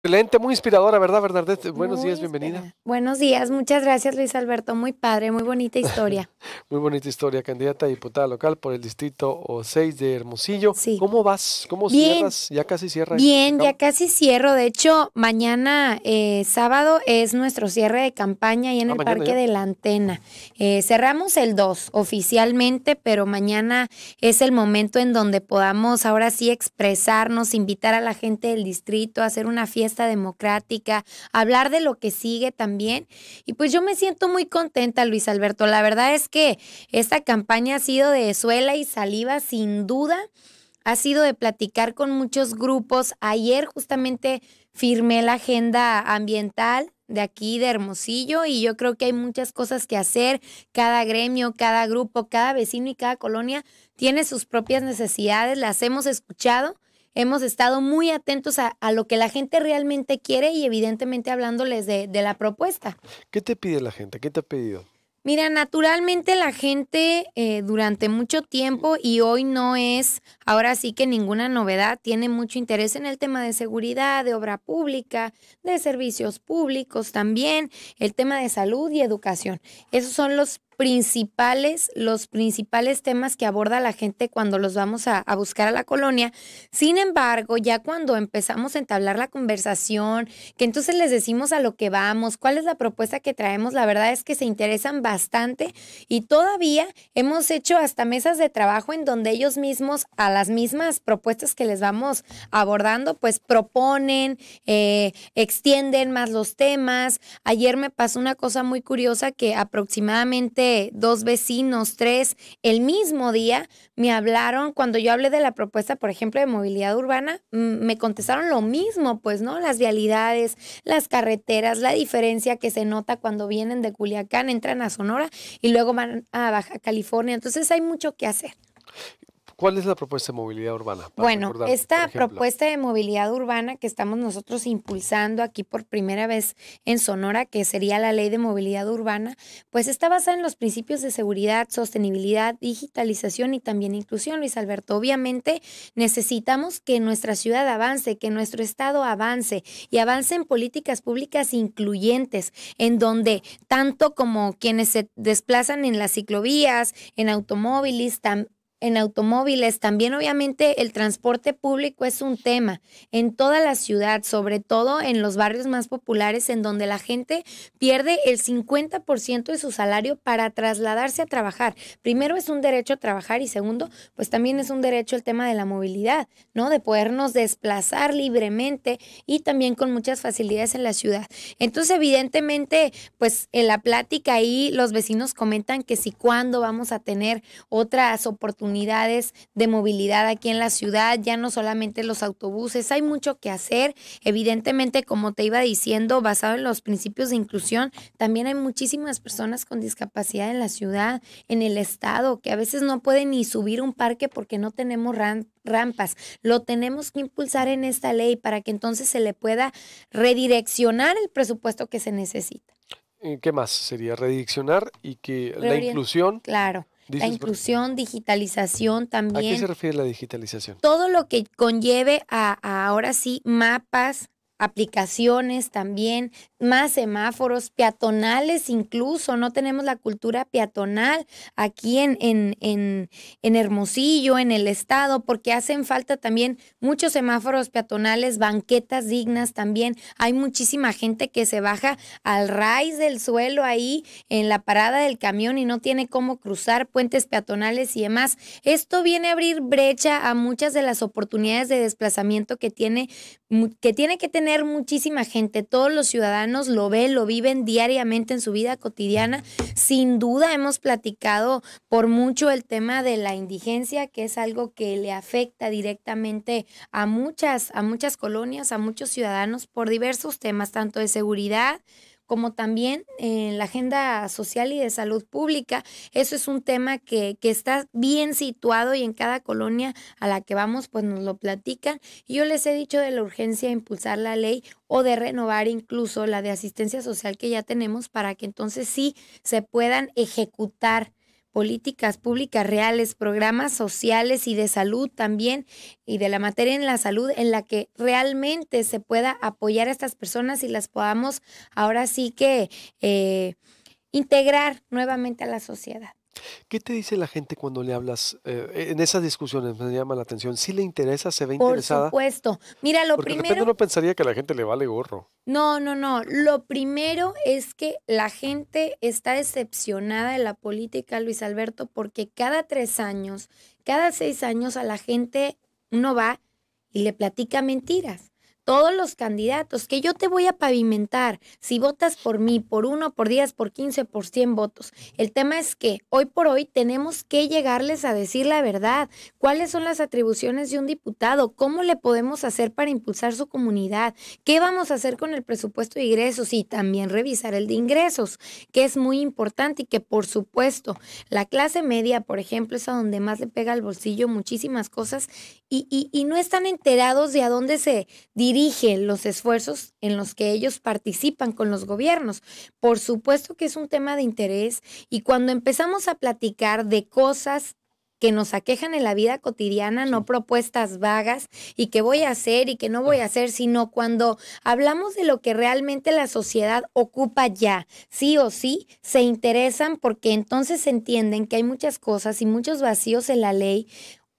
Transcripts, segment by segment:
Excelente, muy inspiradora, ¿verdad, Bernadette? Buenos días, bienvenida. Buenos días, muchas gracias, Luis Alberto. Muy padre, muy bonita historia. muy bonita historia, candidata a diputada local por el distrito 6 de Hermosillo. Sí. ¿Cómo vas? ¿Cómo cierras? Ya casi cierra. Bien, ya casi cierro. De hecho, mañana eh, sábado es nuestro cierre de campaña y en ah, el Parque de la Antena. Eh, cerramos el 2 oficialmente, pero mañana es el momento en donde podamos ahora sí expresarnos, invitar a la gente del distrito a hacer una fiesta esta democrática, hablar de lo que sigue también. Y pues yo me siento muy contenta, Luis Alberto. La verdad es que esta campaña ha sido de suela y saliva, sin duda. Ha sido de platicar con muchos grupos. Ayer justamente firmé la agenda ambiental de aquí de Hermosillo y yo creo que hay muchas cosas que hacer. Cada gremio, cada grupo, cada vecino y cada colonia tiene sus propias necesidades, las hemos escuchado hemos estado muy atentos a, lo que la gente realmente quiere y evidentemente hablándoles de, la propuesta. ¿Qué te pide la gente? ¿Qué te ha pedido? Mira, naturalmente la gente eh, durante mucho tiempo y hoy no es, ahora sí que ninguna novedad, tiene mucho interés en el tema de seguridad, de obra pública, de servicios públicos también, el tema de salud y educación. Esos son los principales, los principales temas que aborda la gente cuando los vamos a, buscar a la colonia. Sin embargo, ya cuando empezamos a entablar la conversación, que entonces les decimos a lo que vamos, cuál es la propuesta que traemos, la verdad es que se interesan bastante y todavía hemos hecho hasta mesas de trabajo en donde ellos mismos a las mismas propuestas que les vamos abordando, pues proponen, eh, extienden más los temas. Ayer me pasó una cosa muy curiosa que aproximadamente dos vecinos, tres, el mismo día me hablaron, cuando yo hablé de la propuesta, por ejemplo, de movilidad urbana, mm, me contestaron lo mismo, pues, ¿no? Las vialidades, las carreteras, la diferencia que se nota cuando vienen de Culiacán, entran a Sonora y luego van a Baja California. Entonces hay mucho que hacer. ¿Cuál es la propuesta de movilidad urbana? Bueno, esta propuesta de movilidad urbana que estamos nosotros impulsando aquí por primera vez en Sonora, que sería la ley de movilidad urbana, pues está basada en los principios de seguridad, sostenibilidad, digitalización y también inclusión, Luis Alberto. Obviamente necesitamos que nuestra ciudad avance, que nuestro estado avance y avance en políticas públicas incluyentes, en donde tanto como quienes se desplazan en las ciclovías, en automóviles, también en automóviles. También obviamente el transporte público es un tema en toda la ciudad, sobre todo en los barrios más populares en donde la gente pierde el 50% de su salario para trasladarse a trabajar. Primero es un derecho a trabajar y segundo, pues también es un derecho el tema de la movilidad, ¿no? De podernos desplazar libremente y también con muchas facilidades en la ciudad. Entonces, evidentemente, pues en la plática ahí los vecinos comentan que si cuándo vamos a tener otras oportunidades Unidades de movilidad aquí en la ciudad, ya no solamente los autobuses, hay mucho que hacer. Evidentemente, como te iba diciendo, basado en los principios de inclusión, también hay muchísimas personas con discapacidad en la ciudad, en el estado, que a veces no pueden ni subir un parque porque no tenemos rampas. Lo tenemos que impulsar en esta ley para que entonces se le pueda redireccionar el presupuesto que se necesita. Eh, ¿Qué más? Sería redireccionar y que la inclusión. Claro la inclusión, digitalización también. ¿A qué se refiere la digitalización? Todo lo que conlleve a ahora sí mapas, aplicaciones también, más semáforos, peatonales incluso, no tenemos la cultura peatonal aquí en, en, Hermosillo, en el estado, porque hacen falta también muchos semáforos peatonales, banquetas dignas también. Hay muchísima gente que se baja al raíz del suelo ahí en la parada del camión y no tiene cómo cruzar puentes peatonales y demás. Esto viene a abrir brecha a muchas de las oportunidades de desplazamiento que tiene, que tiene que tener muchísima gente, todos los ciudadanos lo ven, lo viven diariamente en su vida cotidiana. Sin duda hemos platicado por mucho el tema de la indigencia, que es algo que le afecta directamente a muchas, a muchas colonias, a muchos ciudadanos por diversos temas, tanto de seguridad como también en la agenda social y de salud pública. Eso es un tema que, que está bien situado y en cada colonia a la que vamos, pues nos lo platican. yo les he dicho de la urgencia de impulsar la ley o de renovar incluso la de asistencia social que ya tenemos para que entonces sí se puedan ejecutar políticas públicas reales, programas sociales y de salud también, y de la materia en la salud, en la que realmente se pueda apoyar a estas personas y las podamos ahora sí que eh, integrar nuevamente a la sociedad. ¿Qué te dice la gente cuando le hablas eh, e, en esas discusiones? Me llama la atención. Si le interesa, se ve interesada. Por supuesto. Mira, lo primero. De uno pensaría que a la gente le vale gorro. No, no, no. Lo primero es que la gente está decepcionada de la política, Luis Alberto, porque cada tres años, cada seis años, a la gente uno va y le platica mentiras todos los candidatos, que yo te voy a pavimentar si votas por mí, por uno, por diez, por quince, por cien votos. El tema es que hoy por hoy tenemos que llegarles a decir la verdad, cuáles son las atribuciones de un diputado, cómo le podemos hacer para impulsar su comunidad, qué vamos a hacer con el presupuesto de ingresos y también revisar el de ingresos, que es muy importante y que por supuesto la clase media, por ejemplo, es a donde más le pega al bolsillo muchísimas cosas y, y no están enterados de a dónde se dirige los esfuerzos en los que ellos participan con los gobiernos. Por supuesto que es un tema de interés y cuando empezamos a platicar de cosas que nos aquejan en la vida cotidiana, no propuestas vagas y que voy a hacer y que no voy a hacer, sino cuando hablamos de lo que realmente la sociedad ocupa ya, sí o sí, se interesan porque entonces entienden que hay muchas cosas y muchos vacíos en la ley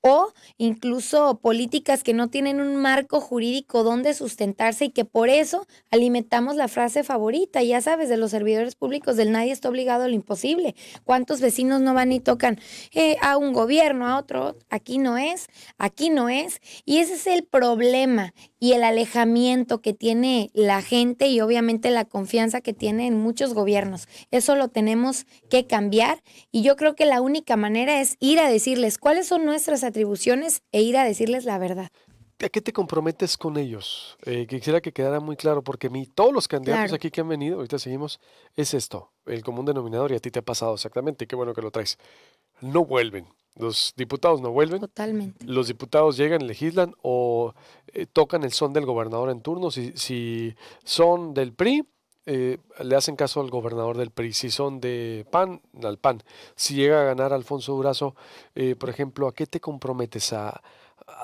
o incluso políticas que no tienen un marco jurídico donde sustentarse y que por eso alimentamos la frase favorita, ya sabes, de los servidores públicos, del nadie está obligado a lo imposible. ¿Cuántos vecinos no van y tocan eh, a un gobierno, a otro? Aquí no es, aquí no es. Y ese es el problema y el alejamiento que tiene la gente y obviamente la confianza que tiene en muchos gobiernos. Eso lo tenemos que cambiar y yo creo que la única manera es ir a decirles cuáles son nuestras atribuciones e ir a decirles la verdad. ¿A qué te comprometes con ellos? Eh, quisiera que quedara muy claro, porque mi, todos los candidatos aquí que han venido, ahorita seguimos, es esto, el común denominador, y a ti te ha pasado exactamente, qué bueno que lo traes. No vuelven, los diputados no vuelven. Totalmente. Los diputados llegan, legislan o eh, tocan el son del gobernador en turno. si son del PRI, eh, le hacen caso al gobernador del PRI. Si son de PAN, al PAN. Si llega a ganar Alfonso Durazo, eh, por ejemplo, ¿a qué te comprometes? ¿A,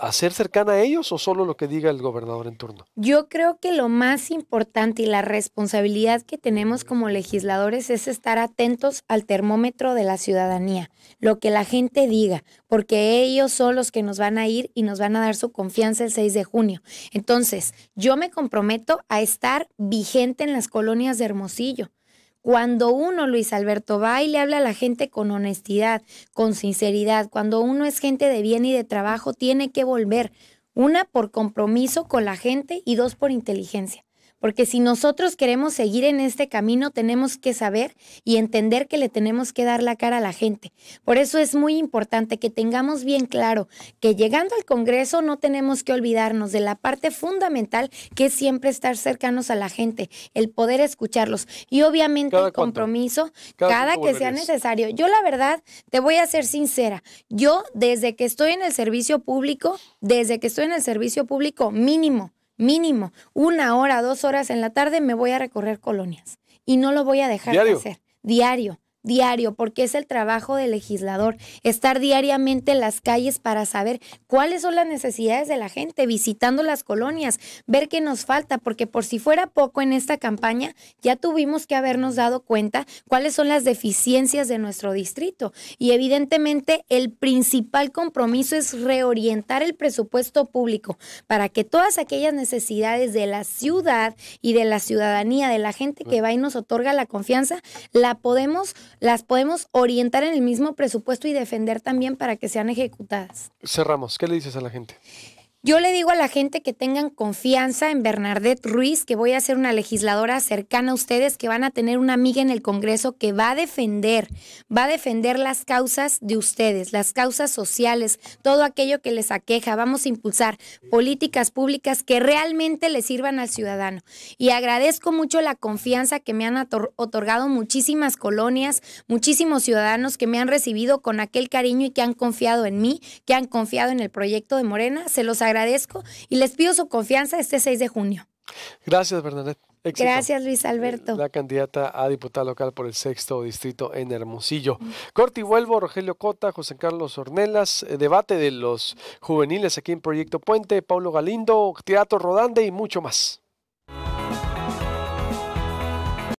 Hacer cercana a ellos o solo lo que diga el gobernador en turno? Yo creo que lo más importante y la responsabilidad que tenemos como legisladores es estar atentos al termómetro de la ciudadanía, lo que la gente diga, porque ellos son los que nos van a ir y nos van a dar su confianza el 6 de junio. Entonces, yo me comprometo a estar vigente en las colonias de Hermosillo. Cuando uno, Luis Alberto, va y le habla a la gente con honestidad, con sinceridad, cuando uno es gente de bien y de trabajo, tiene que volver. Una, por compromiso con la gente y dos, por inteligencia. Porque si nosotros queremos seguir en este camino, tenemos que saber y entender que le tenemos que dar la cara a la gente. Por eso es muy importante que tengamos bien claro que llegando al Congreso no tenemos que olvidarnos de la parte fundamental que es siempre estar cercanos a la gente, el poder escucharlos y obviamente el compromiso cada que sea necesario. Yo la verdad, te voy a ser sincera, yo desde que estoy en el servicio público, desde que estoy en el servicio público mínimo, mínimo una hora, dos horas en la tarde me voy a recorrer colonias y no lo voy a dejar de hacer. Diario diario, porque es el trabajo del legislador, estar diariamente en las calles para saber cuáles son las necesidades de la gente, visitando las colonias, ver qué nos falta, porque por si fuera poco en esta campaña, ya tuvimos que habernos dado cuenta cuáles son las deficiencias de nuestro distrito. Y evidentemente el principal compromiso es reorientar el presupuesto público para que todas aquellas necesidades de la ciudad y de la ciudadanía, de la gente que va y nos otorga la confianza, la podemos las podemos orientar en el mismo presupuesto y defender también para que sean ejecutadas. Cerramos. ¿Qué le dices a la gente? Yo le digo a la gente que tengan confianza en Bernadette Ruiz, que voy a ser una legisladora cercana a ustedes, que van a tener una amiga en el Congreso que va a defender, va a defender las causas de ustedes, las causas sociales, todo aquello que les aqueja. Vamos a impulsar políticas públicas que realmente le sirvan al ciudadano. Y agradezco mucho la confianza que me han otorgado muchísimas colonias, muchísimos ciudadanos que me han recibido con aquel cariño y que han confiado en mí, que han confiado en el proyecto de Morena. Se los agradezco agradezco y les pido su confianza este 6 de junio. Gracias, Bernadette. Gracias, Luis Alberto. La candidata a diputada local por el sexto distrito en Hermosillo. Corti Vuelvo, Rogelio Cota, José Carlos Ornelas, eh, debate de los juveniles aquí en Proyecto Puente, Paulo Galindo, Teatro Rodande y mucho más.